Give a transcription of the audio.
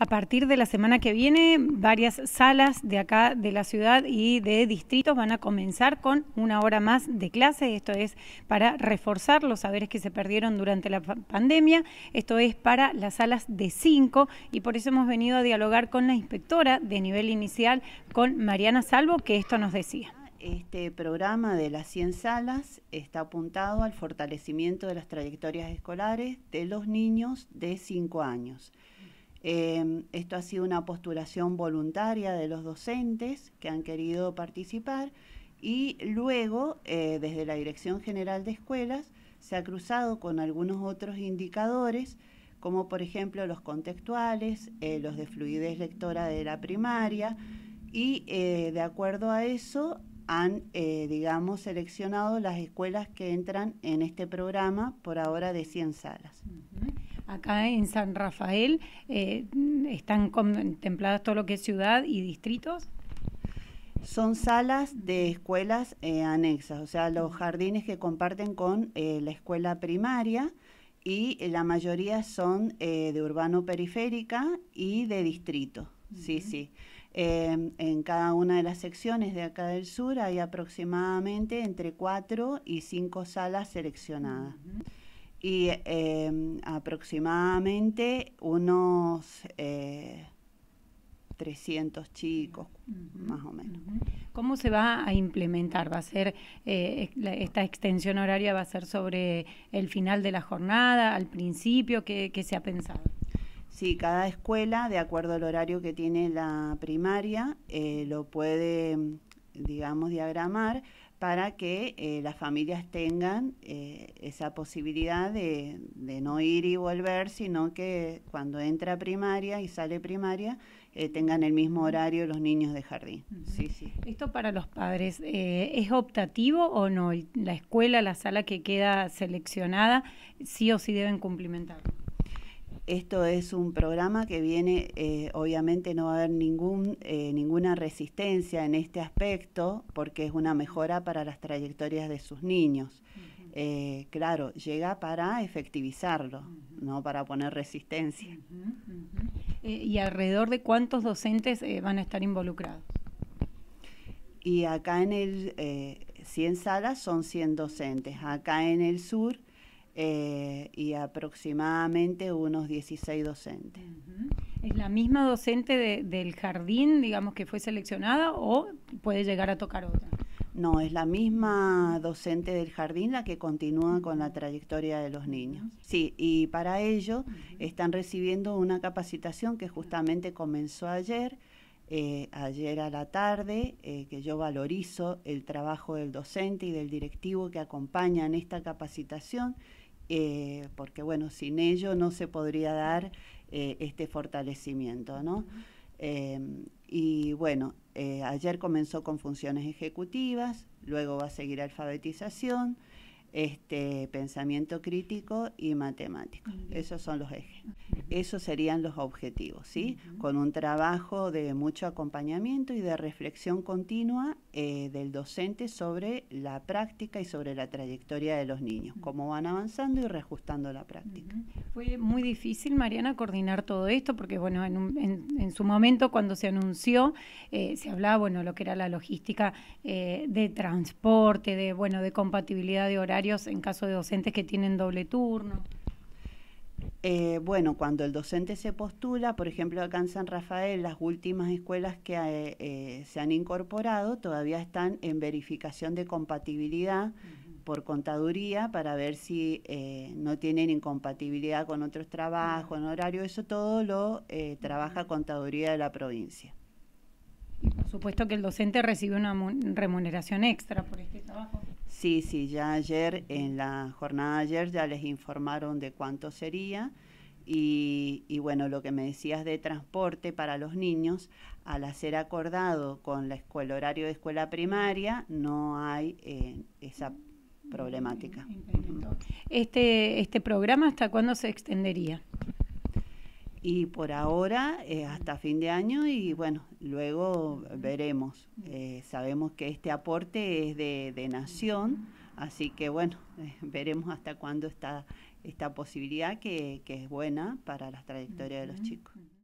a partir de la semana que viene, varias salas de acá de la ciudad y de distritos van a comenzar con una hora más de clase. Esto es para reforzar los saberes que se perdieron durante la pandemia. Esto es para las salas de 5 y por eso hemos venido a dialogar con la inspectora de nivel inicial, con Mariana Salvo, que esto nos decía. Este programa de las 100 salas está apuntado al fortalecimiento de las trayectorias escolares de los niños de 5 años. Em, esto ha sido una postulación voluntaria de los docentes que han querido participar y luego eh, desde la Dirección General de Escuelas se ha cruzado con algunos otros indicadores como por ejemplo los contextuales, eh, los de fluidez lectora de la primaria, y eh, de acuerdo a eso han, digamos, seleccionado las escuelas que entran en este programa por ahora de 100 salas. Mm acá en San Rafael, eh, ¿están contempladas todo lo que es ciudad y distritos? Son salas de escuelas eh, anexas, o sea, los jardines que comparten con eh, la escuela primaria y la mayoría son de urbano periférica y de distrito. Sí, sí. Em, en cada una de las secciones de acá del sur hay aproximadamente entre cuatro y cinco salas seleccionadas y em, aproximadamente unos 300 eh, chicos, más o menos. ¿Cómo se va a implementar? ¿Va a ser eh, esta extensión horaria va a ser sobre el final de la jornada, al principio? qué se ha pensado? Sí, cada escuela, de acuerdo al horario que tiene la primaria, eh, lo puede, digamos, diagramar para que eh, las familias tengan eh, esa posibilidad de, no ir y volver, sino que cuando entra primaria y sale primaria eh, tengan el mismo horario los niños de jardín. sí, sí. Esto para los padres, ¿es optativo o no? La escuela, la sala que queda seleccionada, sí o sí deben cumplimentarlo esto es un programa que viene, eh, obviamente no va a haber eh, ninguna resistencia en este aspecto, porque es una mejora para las trayectorias de sus niños. Eh, claro, llega para efectivizarlo, no para poner resistencia. ¿Y alrededor de cuántos docentes van a estar involucrados? Y acá en el 100 salas son 100 docentes, acá en el sur eh, y aproximadamente unos 16 docentes. ¿Es la misma docente del jardín, digamos, que fue seleccionada o puede llegar a tocar otra? No, es la misma docente del jardín la que continúa con la trayectoria de los niños. Sí, y para ello están recibiendo una capacitación que justamente comenzó ayer, eh, ayer a la tarde, eh, que yo valorizo el trabajo del docente y del directivo que acompañan esta capacitación eh, porque bueno, sin ello no se podría dar eh, este fortalecimiento, ¿no? Em, y bueno, eh, ayer comenzó con funciones ejecutivas, luego va a seguir alfabetización, este, pensamiento crítico y matemático. Esos son los ejes. Esos serían los objetivos, ¿sí? Con un trabajo de mucho acompañamiento y de reflexión continua eh, del docente sobre la práctica y sobre la trayectoria de los niños, cómo van avanzando y reajustando la práctica. Fue muy difícil, Mariana, coordinar todo esto, porque, bueno, en, su momento, cuando se anunció, eh, se hablaba, bueno, lo que era la logística eh, de transporte, de, bueno, de compatibilidad de horario en caso de docentes que tienen doble turno? Eh, bueno, cuando el docente se postula, por ejemplo, acá en San Rafael, las últimas escuelas que eh, eh, se han incorporado todavía están en verificación de compatibilidad por contaduría para ver si no tienen incompatibilidad con otros trabajos, en horario. Eso todo lo trabaja contaduría de la provincia. por supuesto que el docente recibe una remuneración extra por este trabajo. Sí, sí, ya ayer, en la jornada ayer, ya les informaron de cuánto sería. Y, bueno, lo que me decías de transporte para los niños, al hacer acordado con la escuela, el horario de escuela primaria, no hay eh, esa problemática. Este, este programa, ¿hasta cuándo se extendería? y por ahora eh, hasta fin de año y bueno, luego veremos. Eh, sabemos que este aporte es de, de nación, así que bueno, eh, veremos hasta cuándo está esta posibilidad que, que, es buena para las trayectorias de los chicos.